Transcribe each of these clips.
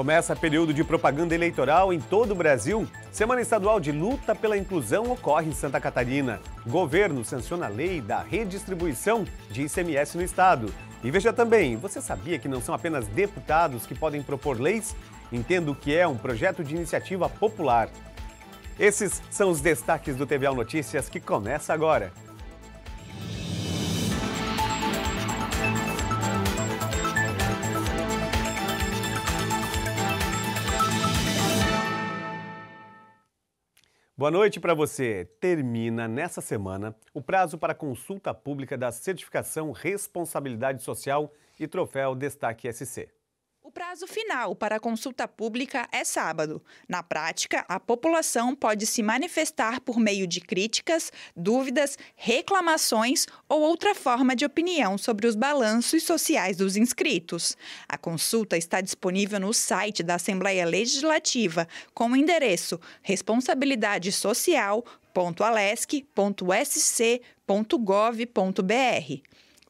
Começa período de propaganda eleitoral em todo o Brasil. Semana estadual de luta pela inclusão ocorre em Santa Catarina. Governo sanciona a lei da redistribuição de ICMS no estado. E veja também, você sabia que não são apenas deputados que podem propor leis? Entendo que é um projeto de iniciativa popular. Esses são os destaques do TVA Notícias que começa agora. Boa noite para você. Termina nessa semana o prazo para consulta pública da certificação Responsabilidade Social e Troféu Destaque SC. O prazo final para a consulta pública é sábado. Na prática, a população pode se manifestar por meio de críticas, dúvidas, reclamações ou outra forma de opinião sobre os balanços sociais dos inscritos. A consulta está disponível no site da Assembleia Legislativa com o endereço responsabilidade social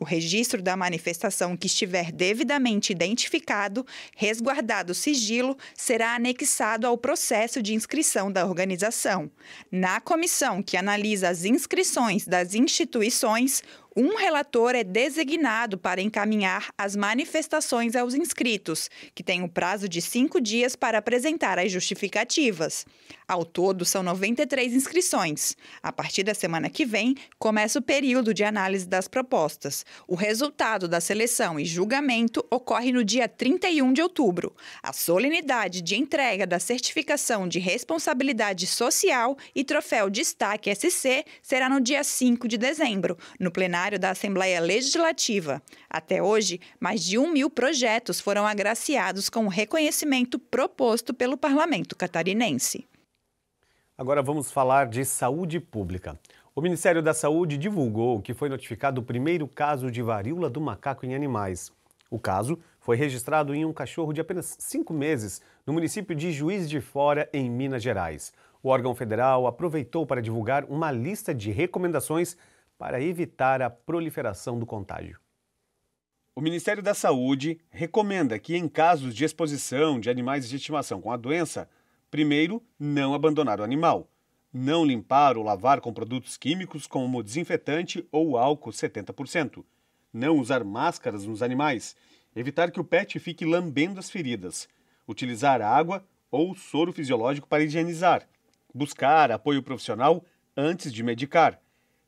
o registro da manifestação que estiver devidamente identificado, resguardado sigilo, será anexado ao processo de inscrição da organização. Na comissão que analisa as inscrições das instituições, um relator é designado para encaminhar as manifestações aos inscritos, que tem o um prazo de cinco dias para apresentar as justificativas. Ao todo, são 93 inscrições. A partir da semana que vem, começa o período de análise das propostas. O resultado da seleção e julgamento ocorre no dia 31 de outubro. A solenidade de entrega da certificação de responsabilidade social e troféu Destaque SC será no dia 5 de dezembro, no plenário plenário da Assembleia Legislativa. Até hoje, mais de um mil projetos foram agraciados com o reconhecimento proposto pelo parlamento catarinense. Agora vamos falar de saúde pública. O Ministério da Saúde divulgou que foi notificado o primeiro caso de varíola do macaco em animais. O caso foi registrado em um cachorro de apenas cinco meses no município de Juiz de Fora, em Minas Gerais. O órgão federal aproveitou para divulgar uma lista de recomendações para evitar a proliferação do contágio. O Ministério da Saúde recomenda que, em casos de exposição de animais de estimação com a doença, primeiro não abandonar o animal, não limpar ou lavar com produtos químicos como desinfetante ou álcool 70%, não usar máscaras nos animais, evitar que o pet fique lambendo as feridas, utilizar água ou soro fisiológico para higienizar, buscar apoio profissional antes de medicar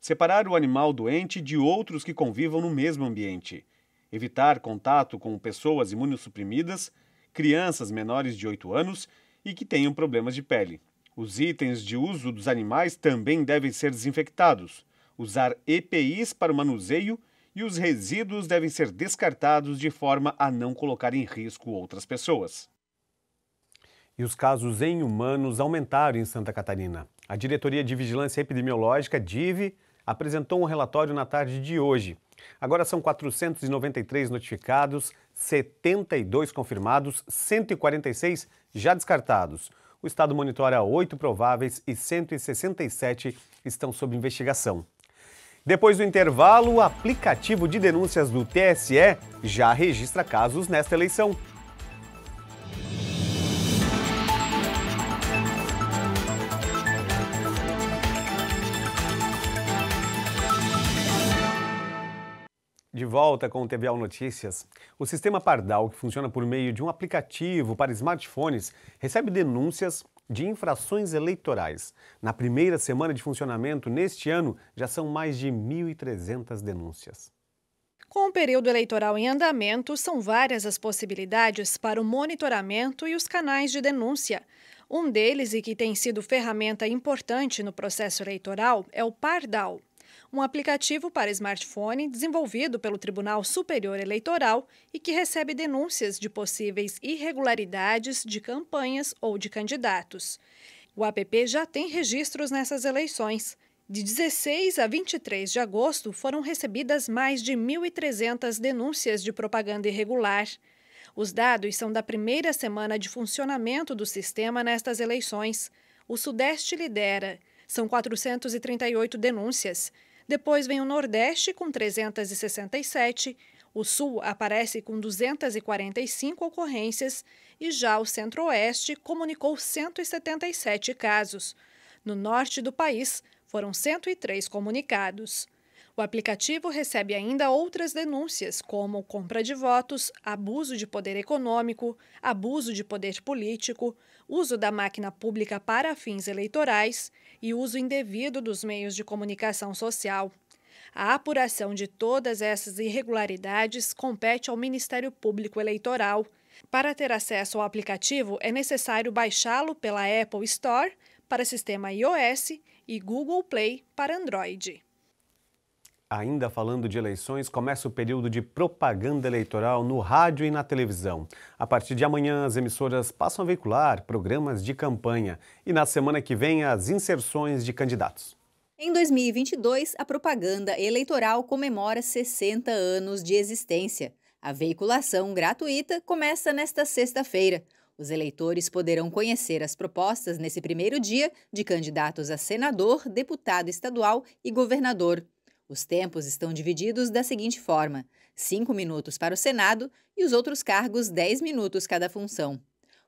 separar o animal doente de outros que convivam no mesmo ambiente, evitar contato com pessoas imunossuprimidas, crianças menores de 8 anos e que tenham problemas de pele. Os itens de uso dos animais também devem ser desinfectados, usar EPIs para o manuseio e os resíduos devem ser descartados de forma a não colocar em risco outras pessoas. E os casos em humanos aumentaram em Santa Catarina. A Diretoria de Vigilância Epidemiológica, DIVE, apresentou um relatório na tarde de hoje. Agora são 493 notificados, 72 confirmados, 146 já descartados. O Estado monitora oito prováveis e 167 estão sob investigação. Depois do intervalo, o aplicativo de denúncias do TSE já registra casos nesta eleição. volta com o TV Notícias. O sistema Pardal, que funciona por meio de um aplicativo para smartphones, recebe denúncias de infrações eleitorais. Na primeira semana de funcionamento neste ano, já são mais de 1.300 denúncias. Com o período eleitoral em andamento, são várias as possibilidades para o monitoramento e os canais de denúncia. Um deles, e que tem sido ferramenta importante no processo eleitoral, é o Pardal um aplicativo para smartphone desenvolvido pelo Tribunal Superior Eleitoral e que recebe denúncias de possíveis irregularidades de campanhas ou de candidatos. O app já tem registros nessas eleições. De 16 a 23 de agosto foram recebidas mais de 1.300 denúncias de propaganda irregular. Os dados são da primeira semana de funcionamento do sistema nestas eleições. O Sudeste lidera. São 438 denúncias. Depois vem o Nordeste com 367, o Sul aparece com 245 ocorrências e já o Centro-Oeste comunicou 177 casos. No norte do país, foram 103 comunicados. O aplicativo recebe ainda outras denúncias, como compra de votos, abuso de poder econômico, abuso de poder político, uso da máquina pública para fins eleitorais e uso indevido dos meios de comunicação social. A apuração de todas essas irregularidades compete ao Ministério Público Eleitoral. Para ter acesso ao aplicativo, é necessário baixá-lo pela Apple Store para sistema iOS e Google Play para Android. Ainda falando de eleições, começa o período de propaganda eleitoral no rádio e na televisão. A partir de amanhã, as emissoras passam a veicular programas de campanha e na semana que vem, as inserções de candidatos. Em 2022, a propaganda eleitoral comemora 60 anos de existência. A veiculação gratuita começa nesta sexta-feira. Os eleitores poderão conhecer as propostas nesse primeiro dia de candidatos a senador, deputado estadual e governador. Os tempos estão divididos da seguinte forma: 5 minutos para o Senado e os outros cargos 10 minutos cada função.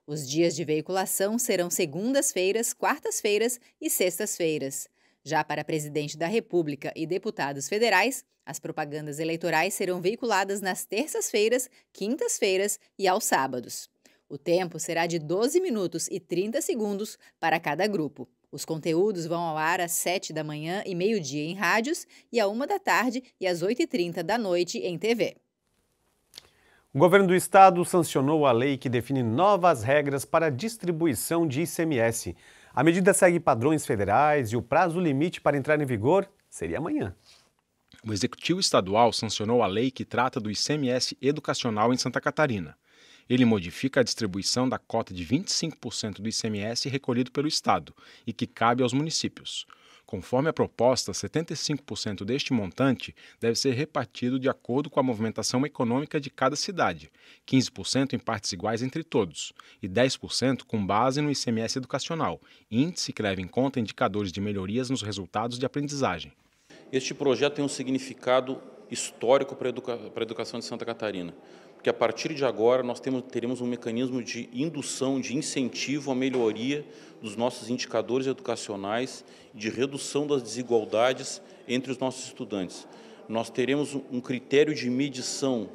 Os dias de veiculação serão segundas-feiras, quartas-feiras e sextas-feiras. Já para presidente da República e deputados federais, as propagandas eleitorais serão veiculadas nas terças-feiras, quintas-feiras e aos sábados. O tempo será de 12 minutos e 30 segundos para cada grupo. Os conteúdos vão ao ar às 7 da manhã e meio-dia em rádios e à 1 da tarde e às 8h30 da noite em TV. O governo do estado sancionou a lei que define novas regras para a distribuição de ICMS. A medida segue padrões federais e o prazo limite para entrar em vigor seria amanhã. O Executivo Estadual sancionou a lei que trata do ICMS educacional em Santa Catarina. Ele modifica a distribuição da cota de 25% do ICMS recolhido pelo Estado e que cabe aos municípios. Conforme a proposta, 75% deste montante deve ser repartido de acordo com a movimentação econômica de cada cidade, 15% em partes iguais entre todos e 10% com base no ICMS educacional, índice que leva em conta indicadores de melhorias nos resultados de aprendizagem. Este projeto tem um significado histórico para a educação de Santa Catarina que a partir de agora nós temos, teremos um mecanismo de indução, de incentivo à melhoria dos nossos indicadores educacionais, de redução das desigualdades entre os nossos estudantes. Nós teremos um critério de medição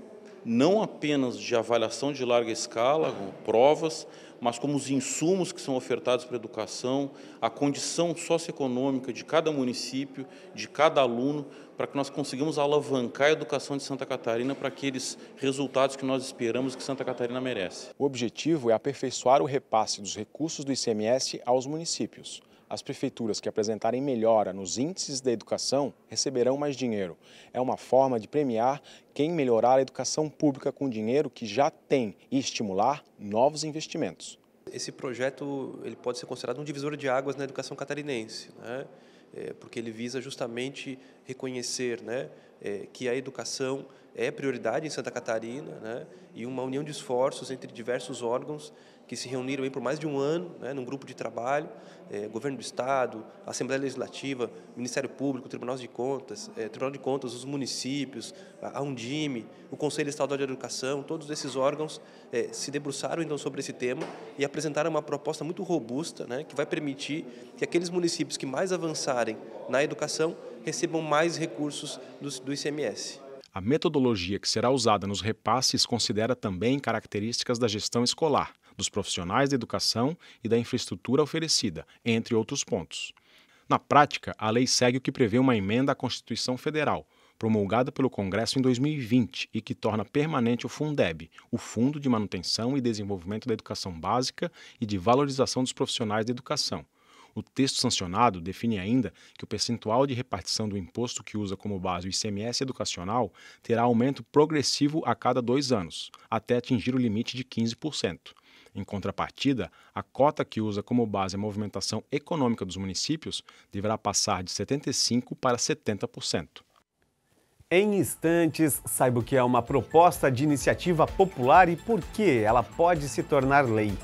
não apenas de avaliação de larga escala, provas, mas como os insumos que são ofertados para a educação, a condição socioeconômica de cada município, de cada aluno, para que nós consigamos alavancar a educação de Santa Catarina para aqueles resultados que nós esperamos que Santa Catarina merece. O objetivo é aperfeiçoar o repasse dos recursos do ICMS aos municípios. As prefeituras que apresentarem melhora nos índices da educação receberão mais dinheiro. É uma forma de premiar quem melhorar a educação pública com dinheiro que já tem e estimular novos investimentos. Esse projeto ele pode ser considerado um divisor de águas na educação catarinense, né? É, porque ele visa justamente reconhecer né, é, que a educação é prioridade em Santa Catarina, né? e uma união de esforços entre diversos órgãos que se reuniram por mais de um ano, né, num grupo de trabalho, é, governo do estado, Assembleia Legislativa, Ministério Público, Tribunal de Contas, é, Tribunal de Contas, os municípios, a Undime, o Conselho Estadual de Educação, todos esses órgãos é, se debruçaram então sobre esse tema e apresentaram uma proposta muito robusta, né, que vai permitir que aqueles municípios que mais avançarem na educação recebam mais recursos do, do ICMS. A metodologia que será usada nos repasses considera também características da gestão escolar, dos profissionais da educação e da infraestrutura oferecida, entre outros pontos. Na prática, a lei segue o que prevê uma emenda à Constituição Federal, promulgada pelo Congresso em 2020 e que torna permanente o Fundeb, o Fundo de Manutenção e Desenvolvimento da Educação Básica e de Valorização dos Profissionais da Educação, o texto sancionado define ainda que o percentual de repartição do imposto que usa como base o ICMS educacional terá aumento progressivo a cada dois anos, até atingir o limite de 15%. Em contrapartida, a cota que usa como base a movimentação econômica dos municípios deverá passar de 75% para 70%. Em instantes, saiba o que é uma proposta de iniciativa popular e por que ela pode se tornar lei.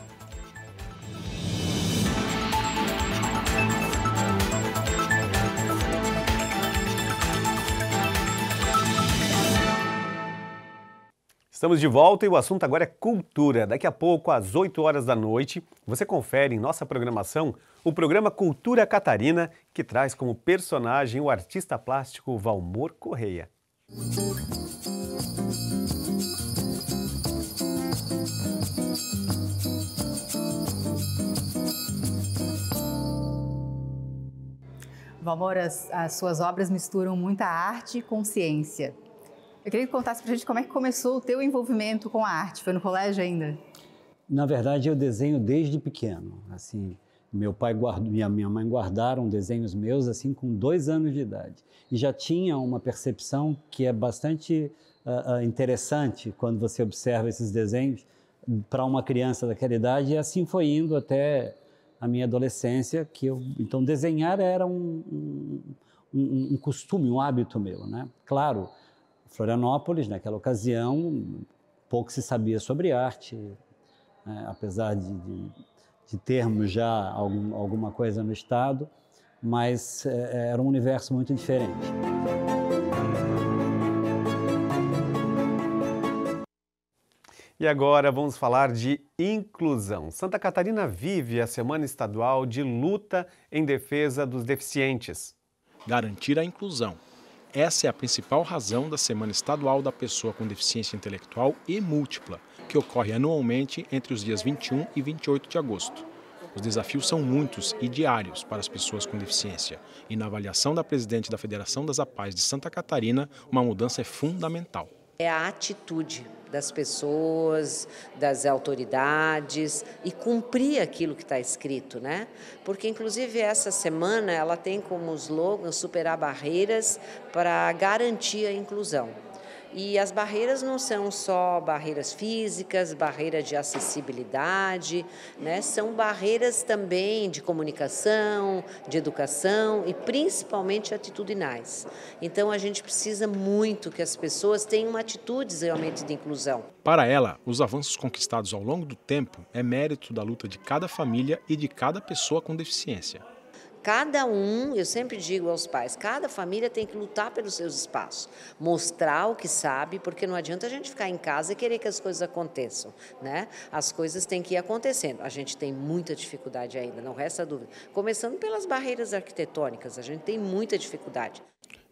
Estamos de volta e o assunto agora é cultura. Daqui a pouco, às 8 horas da noite, você confere em nossa programação o programa Cultura Catarina, que traz como personagem o artista plástico Valmor Correia. Valmor, as, as suas obras misturam muita arte com ciência. Eu queria que contasse para a gente como é que começou o teu envolvimento com a arte. Foi no colégio ainda? Na verdade, eu desenho desde pequeno. Assim, meu pai guardou, minha minha mãe guardaram desenhos meus assim com dois anos de idade e já tinha uma percepção que é bastante uh, interessante quando você observa esses desenhos para uma criança daquela idade e assim foi indo até a minha adolescência que eu então desenhar era um, um, um costume um hábito meu né claro Florianópolis, naquela ocasião, pouco se sabia sobre arte, né? apesar de, de, de, termos já algum, alguma coisa no Estado, mas é, é, era um universo muito diferente. E agora vamos falar de inclusão. Santa Catarina vive a Semana Estadual de Luta em Defesa dos Deficientes. Garantir a inclusão essa é a principal razão da Semana Estadual da Pessoa com Deficiência Intelectual e Múltipla, que ocorre anualmente entre os dias 21 e 28 de agosto. Os desafios são muitos e diários para as pessoas com deficiência. E na avaliação da presidente da Federação das APAES de Santa Catarina, uma mudança é fundamental. É a atitude, das pessoas, das autoridades e cumprir aquilo que está escrito, né? Porque inclusive essa semana ela tem como slogan superar barreiras para garantir a inclusão. E as barreiras não são só barreiras físicas, barreiras de acessibilidade, né? são barreiras também de comunicação, de educação e principalmente atitudinais. Então a gente precisa muito que as pessoas tenham atitudes realmente de inclusão. Para ela, os avanços conquistados ao longo do tempo é mérito da luta de cada família e de cada pessoa com deficiência. Cada um, eu sempre digo aos pais, cada família tem que lutar pelos seus espaços, mostrar o que sabe, porque não adianta a gente ficar em casa e querer que as coisas aconteçam, né? As coisas têm que ir acontecendo. A gente tem muita dificuldade ainda, não resta dúvida. Começando pelas barreiras arquitetônicas, a gente tem muita dificuldade.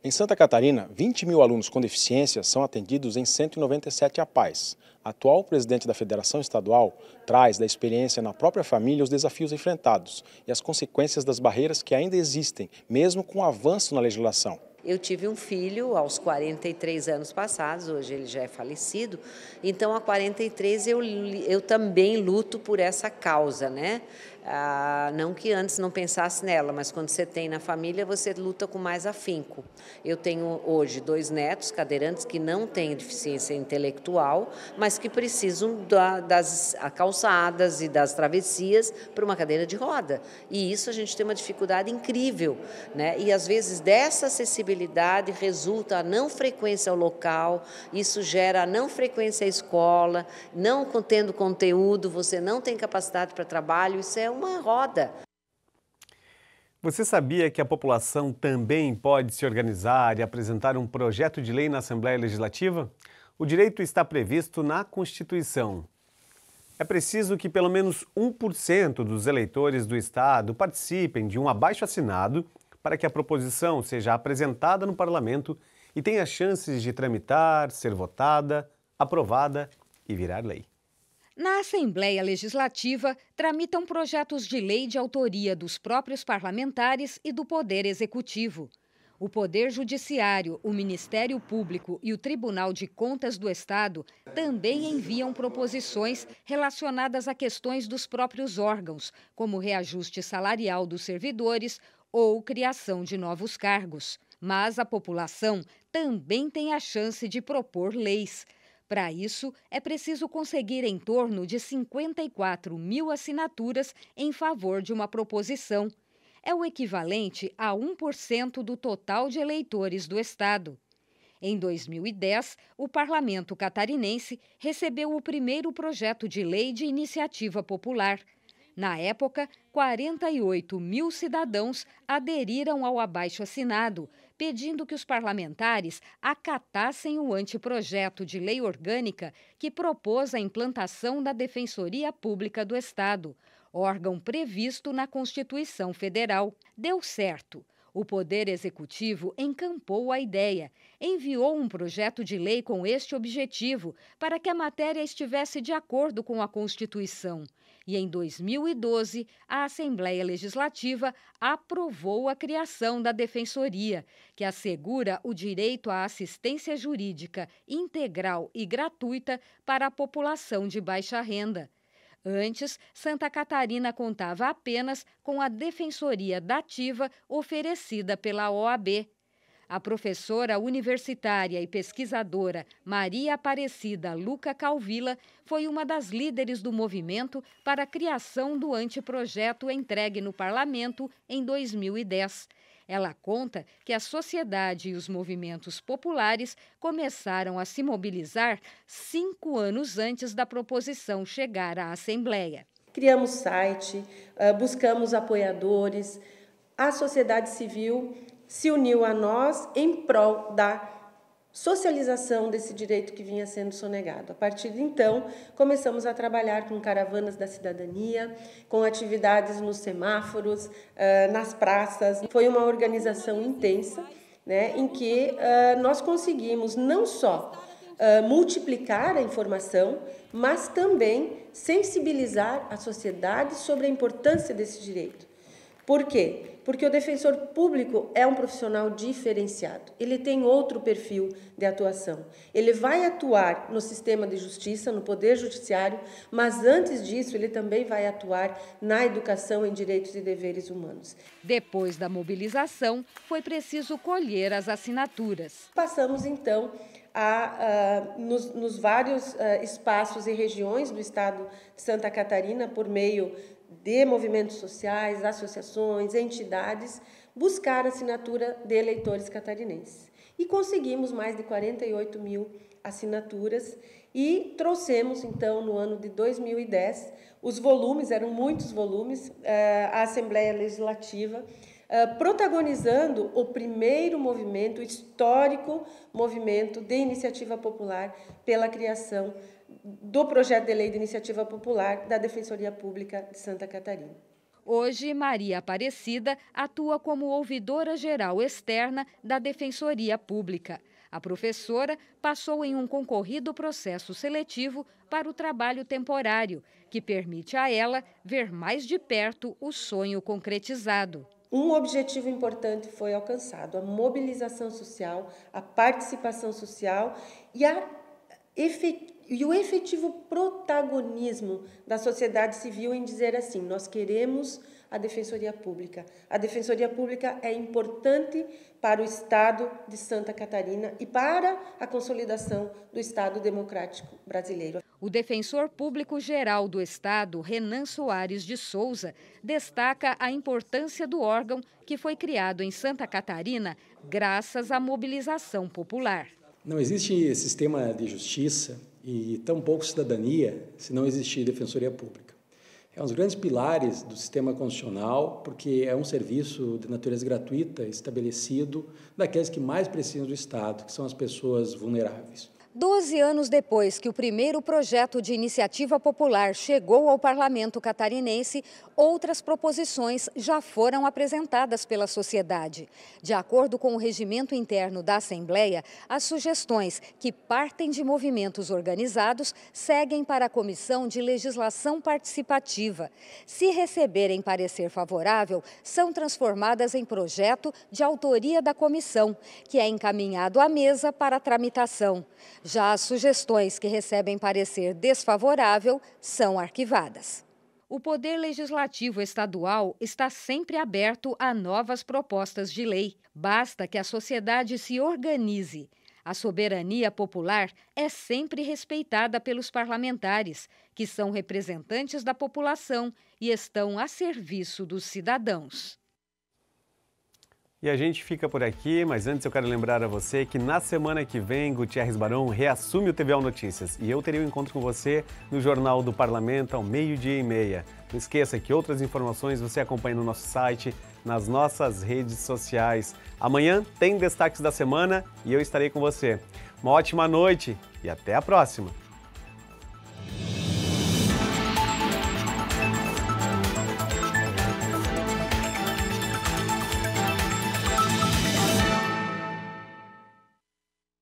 Em Santa Catarina, 20 mil alunos com deficiência são atendidos em 197 APAES. A atual presidente da Federação Estadual traz da experiência na própria família os desafios enfrentados e as consequências das barreiras que ainda existem, mesmo com o avanço na legislação. Eu tive um filho aos 43 anos passados, hoje ele já é falecido, então há 43 eu, eu também luto por essa causa, né? Ah, não que antes não pensasse nela, mas quando você tem na família, você luta com mais afinco. Eu tenho hoje dois netos cadeirantes que não têm deficiência intelectual, mas que precisam da, das calçadas e das travessias para uma cadeira de roda. E isso a gente tem uma dificuldade incrível. Né? E às vezes dessa acessibilidade resulta a não frequência ao local, isso gera a não frequência à escola, não contendo conteúdo, você não tem capacidade para trabalho, isso é uma roda. Você sabia que a população também pode se organizar e apresentar um projeto de lei na Assembleia Legislativa? O direito está previsto na Constituição. É preciso que pelo menos 1% dos eleitores do Estado participem de um abaixo-assinado para que a proposição seja apresentada no Parlamento e tenha chances de tramitar, ser votada, aprovada e virar lei. Na Assembleia Legislativa, tramitam projetos de lei de autoria dos próprios parlamentares e do Poder Executivo. O Poder Judiciário, o Ministério Público e o Tribunal de Contas do Estado também enviam proposições relacionadas a questões dos próprios órgãos, como reajuste salarial dos servidores ou criação de novos cargos. Mas a população também tem a chance de propor leis. Para isso, é preciso conseguir em torno de 54 mil assinaturas em favor de uma proposição. É o equivalente a 1% do total de eleitores do Estado. Em 2010, o parlamento catarinense recebeu o primeiro projeto de lei de iniciativa popular. Na época, 48 mil cidadãos aderiram ao abaixo assinado, pedindo que os parlamentares acatassem o anteprojeto de lei orgânica que propôs a implantação da Defensoria Pública do Estado, órgão previsto na Constituição Federal. Deu certo. O Poder Executivo encampou a ideia, enviou um projeto de lei com este objetivo, para que a matéria estivesse de acordo com a Constituição e em 2012 a Assembleia Legislativa aprovou a criação da Defensoria, que assegura o direito à assistência jurídica integral e gratuita para a população de baixa renda. Antes, Santa Catarina contava apenas com a defensoria dativa oferecida pela OAB. A professora universitária e pesquisadora Maria Aparecida Luca Calvila foi uma das líderes do movimento para a criação do anteprojeto entregue no parlamento em 2010. Ela conta que a sociedade e os movimentos populares começaram a se mobilizar cinco anos antes da proposição chegar à Assembleia. Criamos site, ah, buscamos apoiadores, a sociedade civil se uniu a nós em prol da socialização desse direito que vinha sendo sonegado. A partir de então, começamos a trabalhar com caravanas da cidadania, com atividades nos semáforos, eh, nas praças. Foi uma organização intensa, né, em que eh, nós conseguimos não só eh, multiplicar a informação, mas também sensibilizar a sociedade sobre a importância desse direito. Por quê? porque o defensor público é um profissional diferenciado. Ele tem outro perfil de atuação. Ele vai atuar no sistema de justiça, no poder judiciário, mas antes disso, ele também vai atuar na educação em direitos e deveres humanos. Depois da mobilização, foi preciso colher as assinaturas. Passamos então a, nos, nos, vários eh, espaços e regiões do estado de Santa Catarina, por meio de movimentos sociais, associações, entidades entidades buscar a assinatura de eleitores catarinenses. E conseguimos mais de 48 mil assinaturas e trouxemos, então, no ano de 2010, os volumes, eram muitos volumes, à eh, Assembleia Legislativa, eh, protagonizando o primeiro movimento, histórico movimento de iniciativa popular pela criação do projeto de lei de iniciativa popular da Defensoria Pública de Santa Catarina. Hoje, Maria Aparecida atua como ouvidora geral externa da Defensoria Pública. A professora passou em um concorrido processo seletivo para o trabalho temporário, que permite a ela ver mais de perto o sonho concretizado. Um objetivo importante foi alcançado: a mobilização social, a participação social e a efetiva e o efetivo protagonismo da sociedade civil em dizer assim: nós queremos a Defensoria Pública. A Defensoria Pública é importante para o Estado de Santa Catarina e para a consolidação do Estado Democrático Brasileiro. O Defensor Público Geral do Estado, Renan Soares de Souza, destaca a importância do órgão que foi criado em Santa Catarina graças à mobilização popular. Não existe sistema de justiça e tão pouco cidadania se não existir defensoria pública. É um dos grandes pilares do sistema constitucional, porque é um serviço de natureza gratuita estabelecido daqueles que mais precisam do Estado, que são as pessoas vulneráveis. Doze anos depois que o primeiro projeto de iniciativa popular chegou ao parlamento catarinense, outras proposições já foram apresentadas pela sociedade. De acordo com o regimento interno da Assembleia, as sugestões que partem de movimentos organizados seguem para a Comissão de Legislação Participativa. Se receberem parecer favorável, são transformadas em projeto de autoria da comissão, que é encaminhado à mesa para tramitação. Já as sugestões que recebem parecer desfavorável são arquivadas. O Poder Legislativo Estadual está sempre aberto a novas propostas de lei. Basta que a sociedade se organize. A soberania popular é sempre respeitada pelos parlamentares, que são representantes da população e estão a serviço dos cidadãos. E a gente fica por aqui, mas antes eu quero lembrar a você que na semana que vem, Gutierrez Barão reassume o TVL Notícias e eu terei um encontro com você no Jornal do Parlamento ao meio-dia e meia. Não esqueça que outras informações você acompanha no nosso site, nas nossas redes sociais. Amanhã tem destaques da semana e eu estarei com você. Uma ótima noite e até a próxima!